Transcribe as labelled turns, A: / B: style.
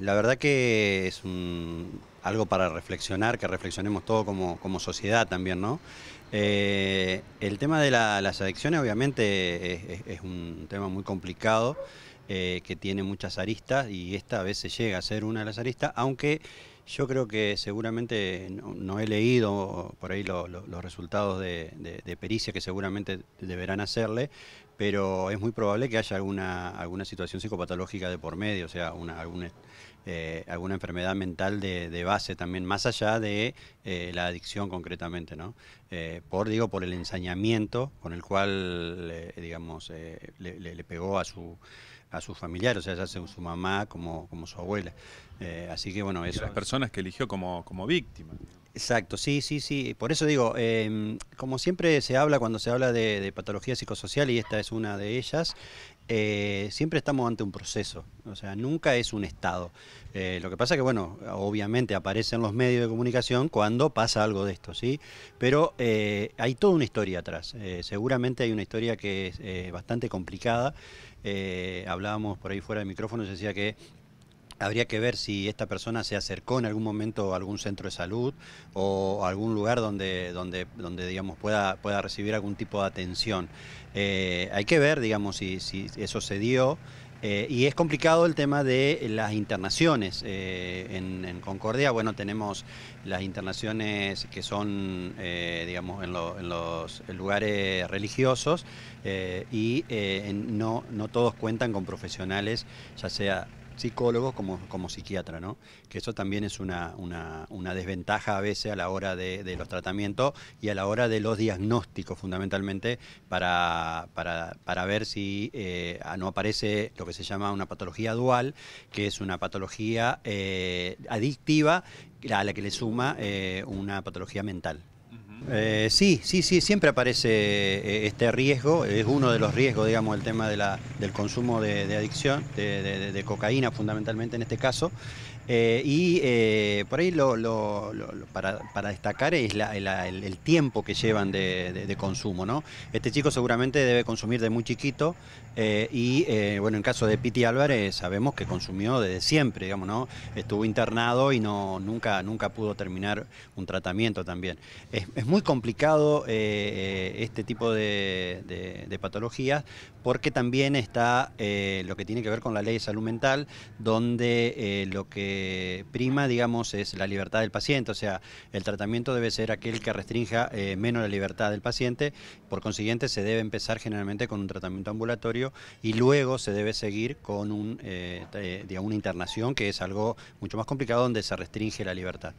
A: La verdad que es algo para reflexionar, que reflexionemos todo como, sociedad también, ¿no? Eh, el tema de las adicciones obviamente es, un tema muy complicado, eh, que tiene muchas aristas y esta a veces llega a ser una de las aristas, aunque yo creo que seguramente no, he leído por ahí los resultados de, pericia que seguramente deberán hacerle, pero es muy probable que haya alguna, alguna situación psicopatológica de por medio, o sea, una, alguna, eh, alguna enfermedad mental de, base también, más allá de eh, la adicción concretamente, ¿no? Eh, por, digo, por el ensañamiento con el cual, digamos, le, pegó a su a su familiar, o sea, ya sea su mamá como, como su abuela. así que bueno, eso que eligió como, como víctima. Exacto, sí, sí, sí. Por eso digo, em, como siempre se habla cuando se habla de, patología psicosocial, y esta es una de ellas, eh, siempre estamos ante un proceso, o sea, nunca es un estado. Eh, lo que pasa que, bueno, obviamente aparecen los medios de comunicación cuando pasa algo de esto, ¿sí? Pero eh, hay toda una historia atrás. seguramente hay una historia que es bastante complicada. hablábamos por ahí fuera del micrófono, y decía que Habría que ver si esta persona se acercó en algún momento a algún centro de salud o a algún lugar donde, donde, donde digamos, pueda, pueda recibir algún tipo de atención. Eh, hay que ver, digamos, si, eso se dio. Eh, y es complicado el tema de las internaciones. Eh, en, Concordia, bueno, tenemos las internaciones que son, digamos, en, los lugares religiosos y no, no todos cuentan con profesionales, ya sea psicólogos como, psiquiatra, ¿no? Que eso también es una, desventaja a veces a la hora de, los tratamientos y a la hora de los diagnósticos, fundamentalmente, para, ver si eh, no aparece lo que se llama una patología dual, que es una patología eh, adictiva a la que le suma eh, una patología mental. Eh, sí, sí, sí, siempre aparece eh, este riesgo, es uno de los riesgos, digamos, el tema de la, del consumo de, adicción, de, cocaína fundamentalmente en este caso. Eh, y por ahí lo, para, destacar es el, tiempo que llevan de, consumo. ¿no? Este chico seguramente debe consumir de muy chiquito y, bueno, en caso de Piti Álvarez sabemos que consumió desde siempre, digamos, ¿no? estuvo internado y no, nunca, nunca pudo terminar un tratamiento también muy complicado eh, eh, este tipo de, patologías porque también está eh, lo que tiene que ver con la ley de salud mental, donde lo que prima, digamos, es la libertad del paciente, o sea, el tratamiento debe ser aquel que restrinja menos la libertad del paciente, por consiguiente se debe empezar generalmente con un tratamiento ambulatorio y luego se debe seguir con un, una internación, que es algo mucho más complicado donde se restringe la libertad.